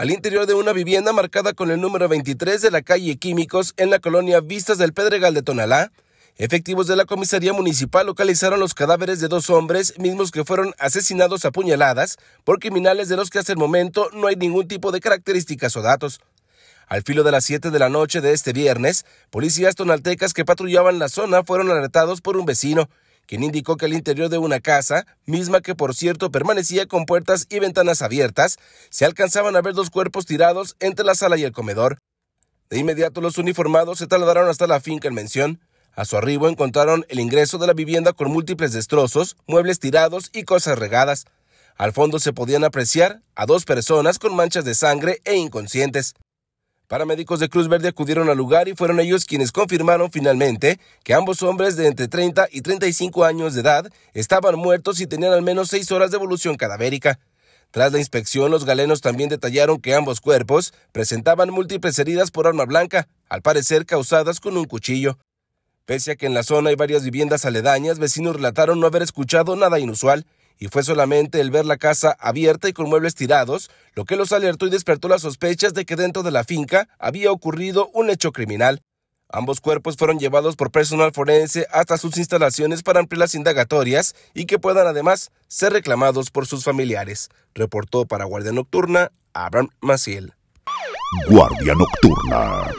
al interior de una vivienda marcada con el número 23 de la calle Químicos en la colonia Vistas del Pedregal de Tonalá. Efectivos de la comisaría municipal localizaron los cadáveres de dos hombres, mismos que fueron asesinados a puñaladas por criminales de los que hasta el momento no hay ningún tipo de características o datos. Al filo de las 7 de la noche de este viernes, policías tonaltecas que patrullaban la zona fueron alertados por un vecino, quien indicó que el interior de una casa, misma que por cierto permanecía con puertas y ventanas abiertas, se alcanzaban a ver dos cuerpos tirados entre la sala y el comedor. De inmediato los uniformados se trasladaron hasta la finca en mención. A su arribo encontraron el ingreso de la vivienda con múltiples destrozos, muebles tirados y cosas regadas. Al fondo se podían apreciar a dos personas con manchas de sangre e inconscientes. Paramédicos de Cruz Verde acudieron al lugar y fueron ellos quienes confirmaron finalmente que ambos hombres de entre 30 y 35 años de edad estaban muertos y tenían al menos seis horas de evolución cadavérica. Tras la inspección, los galenos también detallaron que ambos cuerpos presentaban múltiples heridas por arma blanca, al parecer causadas con un cuchillo. Pese a que en la zona hay varias viviendas aledañas, vecinos relataron no haber escuchado nada inusual y fue solamente el ver la casa abierta y con muebles tirados lo que los alertó y despertó las sospechas de que dentro de la finca había ocurrido un hecho criminal. Ambos cuerpos fueron llevados por personal forense hasta sus instalaciones para ampliar las indagatorias y que puedan además ser reclamados por sus familiares, reportó para Guardia Nocturna Abraham Maciel. Guardia Nocturna.